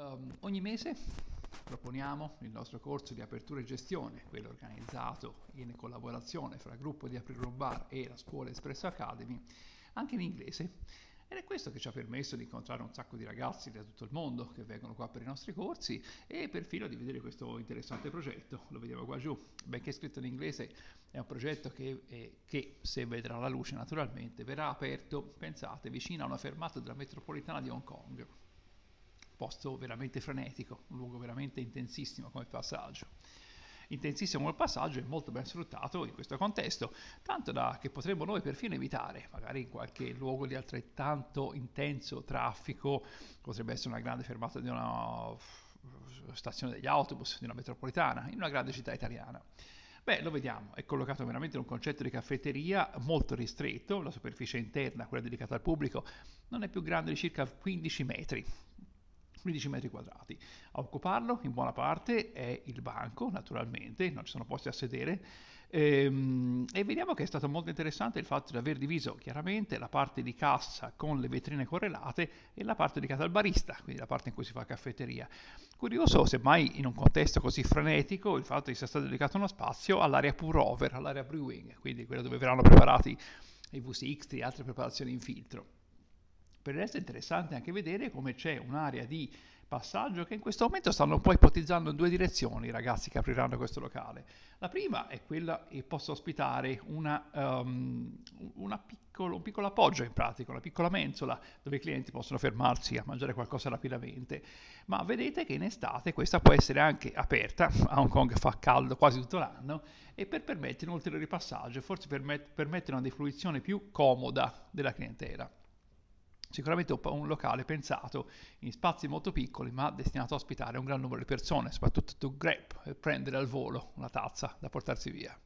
Um, ogni mese proponiamo il nostro corso di apertura e gestione, quello organizzato in collaborazione fra il gruppo di April Bar e la scuola Espresso Academy, anche in inglese. Ed è questo che ci ha permesso di incontrare un sacco di ragazzi da tutto il mondo che vengono qua per i nostri corsi e perfino di vedere questo interessante progetto. Lo vediamo qua giù, benché scritto in inglese, è un progetto che, eh, che se vedrà la luce naturalmente verrà aperto, pensate, vicino a una fermata della metropolitana di Hong Kong posto veramente frenetico, un luogo veramente intensissimo come passaggio. Intensissimo il passaggio e molto ben sfruttato in questo contesto, tanto da che potremmo noi perfino evitare, magari in qualche luogo di altrettanto intenso traffico, potrebbe essere una grande fermata di una eh, stazione degli autobus, di una metropolitana, in una grande città italiana. Beh, lo vediamo, è collocato veramente in un concetto di caffetteria molto ristretto, la superficie interna, quella dedicata al pubblico, non è più grande di circa 15 metri, 15 metri quadrati. A occuparlo in buona parte è il banco, naturalmente, non ci sono posti a sedere. Ehm, e vediamo che è stato molto interessante il fatto di aver diviso chiaramente la parte di cassa con le vetrine correlate e la parte dedicata al barista, quindi la parte in cui si fa caffetteria. Curioso, se mai in un contesto così frenetico, il fatto che sia stato dedicato uno spazio all'area pour over, all'area brewing, quindi quella dove verranno preparati i V60 e altre preparazioni in filtro. Per il resto è interessante anche vedere come c'è un'area di passaggio che in questo momento stanno un po' ipotizzando in due direzioni i ragazzi che apriranno questo locale. La prima è quella che possa ospitare una, um, una piccolo, un piccolo appoggio in pratica, una piccola mensola dove i clienti possono fermarsi a mangiare qualcosa rapidamente, ma vedete che in estate questa può essere anche aperta, a Hong Kong fa caldo quasi tutto l'anno, e per permettere un ulteriore passaggio, forse permet- permettere una defluizione più comoda della clientela. Sicuramente un locale pensato in spazi molto piccoli ma destinato a ospitare un gran numero di persone, soprattutto to grab, prendere al volo una tazza da portarsi via.